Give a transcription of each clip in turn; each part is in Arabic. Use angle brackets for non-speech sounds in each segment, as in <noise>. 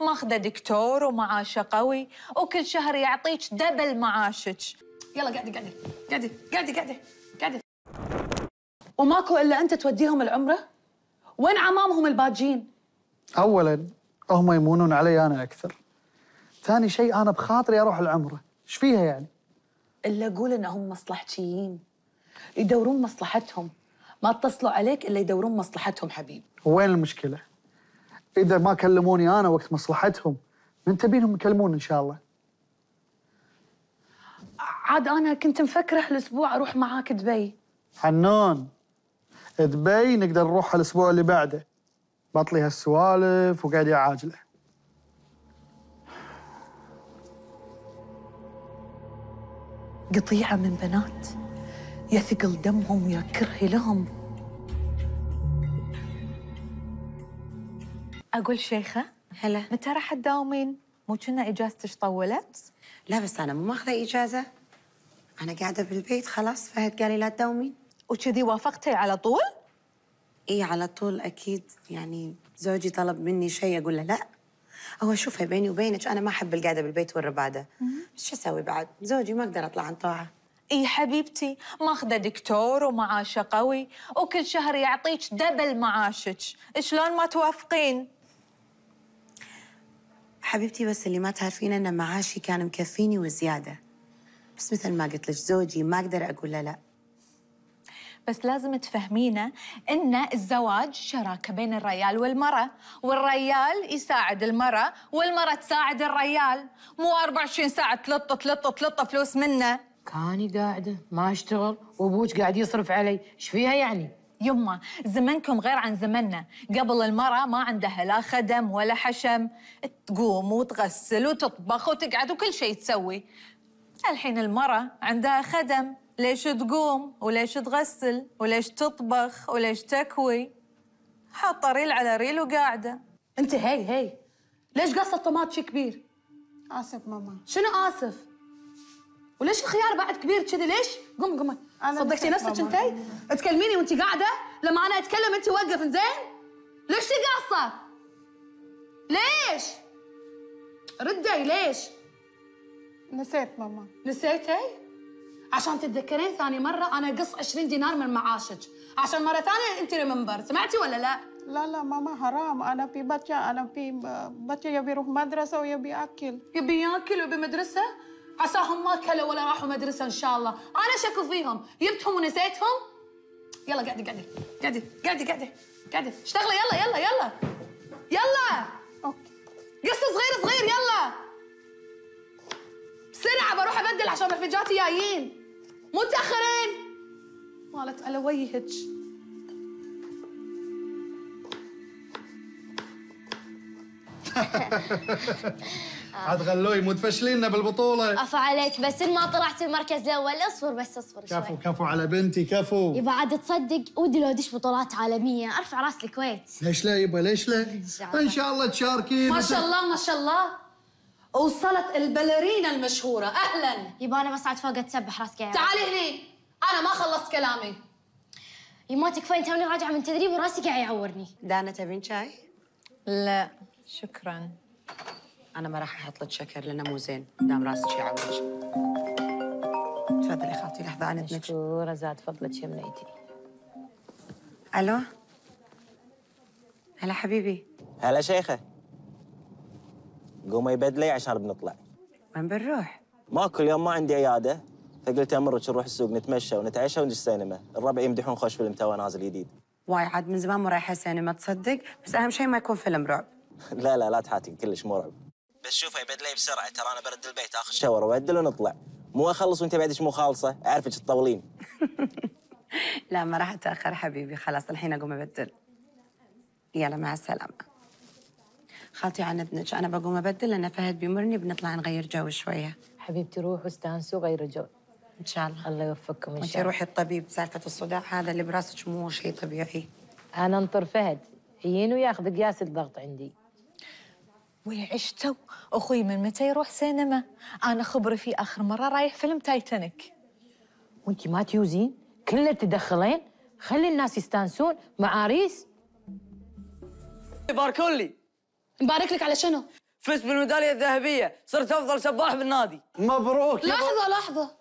ماخذه دكتور ومعاشه قوي وكل شهر يعطيك دبل معاشك يلا قعدي قعدي قعدي قعدي قعدي قعدي وماكو الا انت توديهم العمره وين عمامهم الباجين اولا هم يمونون علي انا اكثر ثاني شيء انا بخاطري اروح العمره ايش فيها يعني الا قول انهم مصلحجيين يدورون مصلحتهم ما اتصلوا عليك الا يدورون مصلحتهم حبيبي وين المشكله اذا ما كلموني انا وقت مصلحتهم من تبينهم يكلمون ان شاء الله عاد انا كنت مفكره هالاسبوع اروح معاك دبي حنون دبي نقدر نروح الاسبوع اللي بعده بطلي هالسوالف وقاعد عاجله قطيعه من بنات يثقل دمهم ويا كرهي لهم اقول شيخه هلا متى راح تداومين؟ مو كنا اجازتك طولت؟ لا بس انا مو ماخذه اجازه انا قاعده بالبيت خلاص فهد قال لي لا تداومين وكذي وافقتي على طول؟ اي على طول اكيد يعني زوجي طلب مني شيء اقول له لا هو شوفها بيني وبينك انا ما احب القعده بالبيت والرباده بس شو اسوي بعد؟ زوجي ما اقدر اطلع عن طاعه اي حبيبتي ماخذه دكتور ومعاشه قوي وكل شهر يعطيك دبل معاشك شلون ما توافقين حبيبتي بس اللي ما تعرفين أن معاشي كان مكفيني وزيادة بس مثل ما قلت لك زوجي ما أقدر أقول له لا بس لازم تفهمينا ان الزواج شراكه بين الريال والمراه، والريال يساعد المراه، والمراه تساعد الريال، مو 24 ساعه تلط تلط تلط فلوس منه. كاني قاعده ما اشتغل وابوك قاعد يصرف علي، ايش فيها يعني؟ يما زمنكم غير عن زمننا قبل المرأة ما عندها لا خدم ولا حشم تقوم وتغسل وتطبخ وتقعد وكل شيء تسوي الحين المرأة عندها خدم ليش تقوم وليش تغسل وليش تطبخ وليش تكوي حاطة ريل على ريل وقاعدة انت هي هي ليش قصة شي كبير آسف ماما شنو آسف وليش الخيار بعد كبير كذي ليش قم قم صدقتي نفسك انتي؟ تكلميني وانت قاعده لما انا اتكلم انت وقف زين؟ ليش قاصه؟ ليش؟ ردي ليش؟ نسيت ماما نسيتي؟ عشان تتذكرين ثاني مرة أنا قص 20 دينار من معاشك عشان مرة ثانية أنت ريمبر سمعتي ولا لا؟ لا لا ماما حرام أنا في بچة أنا في بچة يبي يروح مدرسة ويبي يأكل يبي يأكل ويبي مدرسة؟ عساهم ما كلوا ولا راحوا مدرسه ان شاء الله انا شكو فيهم جبتهم ونسيتهم يلا قعدي قعدي قعدي قعدي قعدي قعدي اشتغلي يلا يلا يلا يلا أوكي قصه صغير صغير يلا بسرعه بروح ابدل عشان رفيجاتي جايين متاخرين مالت على وجهك <laughs> آه. عاد غلوي مو تفشليننا بالبطوله عفا عليك بس ان ما طلعت المركز الاول اصبر بس اصبر شوي كفو كفو على بنتي كفو يبا عاد تصدق ودي لو ادش بطولات عالميه ارفع راس الكويت ليش لا يبا ليش لا ان شاء الله تشاركين ما شاء الله ما شاء الله وصلت الباليرينا المشهورة أهلا يبا أنا بصعد فوق أتسبح راسك قاعد تعالي هني أنا ما خلصت كلامي يما تكفين توني راجعة من تدريب وراسي قاعد يعورني دانا تبين شاي؟ لا شكرا انا ما راح احط لك شكر لانه مو زين دام راسك يعوج تفضلي خالتي لحظه انا مشكوره زاد فضلك يا منيتي الو هلا حبيبي هلا شيخه قومي بدلي عشان بنطلع وين بنروح؟ ما كل يوم ما عندي عياده فقلت امرك نروح السوق نتمشى ونتعشى ونجي السينما الربع يمدحون خوش فيلم تو نازل جديد واي عاد من زمان مو رايحه سينما تصدق بس اهم شيء ما يكون فيلم رعب <laughs> لا لا لا تحاتي كلش مو رعب بس شوفه يبعد لي بسرعه ترى انا برد البيت اخذ شاور وبعدل ونطلع مو اخلص وانت بعدك مو خالصه اعرفك تطولين <laughs> لا ما راح اتاخر حبيبي خلاص الحين اقوم ابدل يلا مع السلامه خالتي عن ابنك انا بقوم ابدل لان فهد بيمرني بنطلع نغير جو شويه حبيبتي روحوا استانسوا غيروا جو ان شاء الله الله يوفقكم ان شاء الله وأنت روحي الطبيب سالفه الصداع هذا اللي براسك مو شيء طبيعي انا انطر فهد يجيني وياخذ قياس الضغط عندي ويعشتوا اخوي من متى يروح سينما انا خبري في اخر مره رايح فيلم تايتانيك وانت ما تيوزين كله تدخلين خلي الناس يستانسون معاريس باركوا لي مبارك لك على شنو فزت بالميداليه الذهبيه صرت افضل سباح بالنادي مبروك لحظه لحظه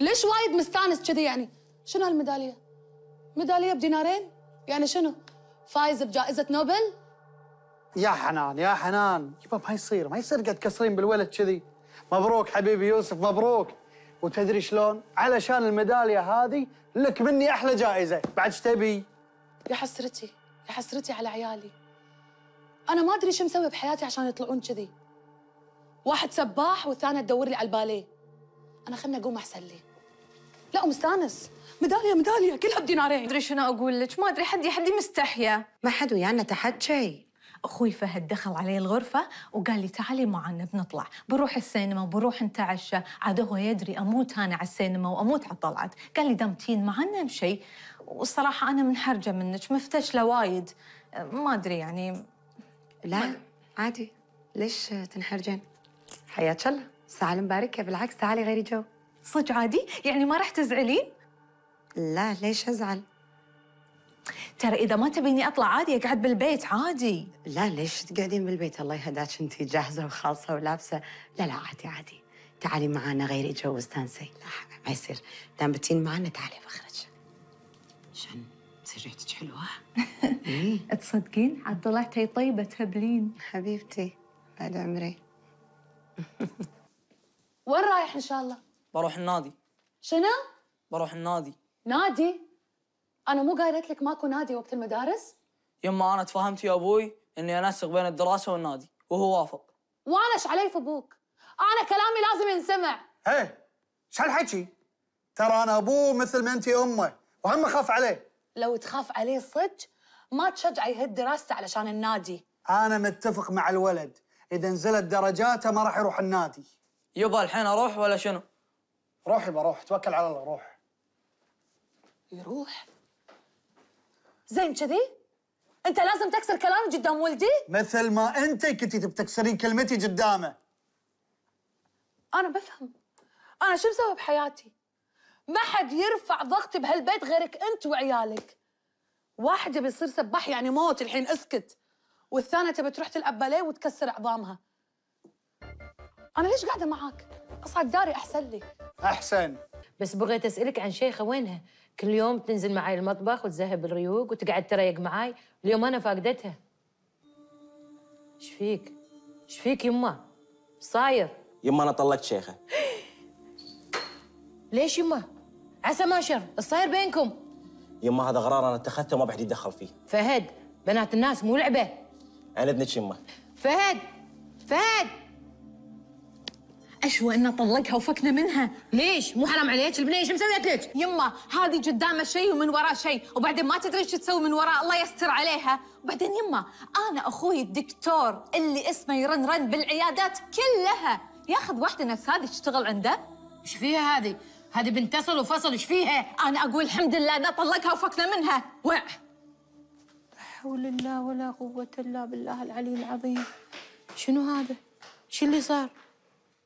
ليش وايد مستانس كذي يعني شنو هالميداليه ميداليه بدينارين يعني شنو فايز بجائزه نوبل يا حنان يا حنان يبا ما يصير ما يصير قد كسرين بالولد كذي مبروك حبيبي يوسف مبروك وتدري شلون علشان الميداليه هذه لك مني احلى جائزه بعد ايش تبي يا حسرتي يا حسرتي على عيالي انا ما ادري شو مسوي بحياتي عشان يطلعون كذي واحد سباح والثاني تدور لي على الباليه انا خلني اقوم احسن لي لا مستانس ميداليه ميداليه كلها بدينارين ادري شنو اقول لك ما ادري حدي حدي مستحيه ما حد ويانا تحكي اخوي فهد دخل علي الغرفه وقال لي تعالي معنا بنطلع بروح السينما بروح نتعشى عاد هو يدري اموت انا على السينما واموت على الطلعات قال لي دمتين معنا بشيء والصراحه انا منحرجه منك مفتشله وايد ما ادري يعني لا عادي ليش تنحرجين حياك الله ساعة مباركة بالعكس تعالي غيري جو صدق عادي يعني ما راح تزعلين لا ليش ازعل ترى اذا ما تبيني اطلع عادي اقعد بالبيت عادي لا ليش تقعدين بالبيت الله يهداك انت جاهزه وخالصه ولابسه لا لا عادي عادي تعالي معانا غيري جو استانسي لا ما يصير دام بتين معانا تعالي بخرج عشان تصير ريحتك حلوه <laughs> إيه. تصدقين عاد طلعتي طيبه تهبلين حبيبتي بعد عمري <laughs> وين رايح ان شاء الله؟ بروح النادي شنو؟ بروح النادي نادي؟ انا مو قالت لك ماكو نادي وقت المدارس؟ يما انا تفاهمت يا ابوي اني انسق بين الدراسه والنادي وهو وافق. وانا ايش علي في ابوك؟ انا كلامي لازم ينسمع. ايه ايش هالحكي؟ ترى انا ابوه مثل ما انت امه وهم اخاف عليه. لو تخاف عليه صدق ما تشجعه يهد دراسته علشان النادي. انا متفق مع الولد اذا نزلت درجاته ما راح يروح النادي. يبا الحين اروح ولا شنو؟ روح يبا روح توكل على الله روح. يروح؟ زين كذي؟ انت لازم تكسر كلامي قدام ولدي؟ مثل ما انت كنتي بتكسرين كلمتي قدامه. انا بفهم. انا شو مسوي بحياتي؟ ما حد يرفع ضغطي بهالبيت غيرك انت وعيالك. واحد بيصير سباح يعني موت الحين اسكت. والثانيه تبي تروح تلعب باليه وتكسر عظامها. انا ليش قاعده معاك؟ اصعد داري احسن لي. احسن. بس بغيت اسالك عن شيخه وينها؟ كل يوم تنزل معي المطبخ وتذهب الريوق وتقعد تريق معي اليوم انا فاقدتها ايش فيك ايش فيك يما صاير يما انا طلقت شيخه ليش يما عسى ما شر الصاير بينكم يما هذا قرار انا اتخذته وما بحد يتدخل فيه فهد بنات الناس مو لعبه عن ابنك يما فهد فهد أشوى إنه طلقها وفكنا منها ليش مو حرام عليك البنية ايش مسويت لك يما هذه قدامه شيء ومن وراه شيء وبعدين ما تدري ايش تسوي من وراه الله يستر عليها وبعدين يما أنا أخوي الدكتور اللي اسمه يرن رن بالعيادات كلها ياخذ واحدة نفس هذه تشتغل عنده ايش فيها هذه هذه بنت وفصل ايش فيها أنا أقول الحمد لله أنا طلقها وفكنا منها وع حول الله ولا قوة إلا بالله العلي العظيم شنو هذا؟ شو اللي صار؟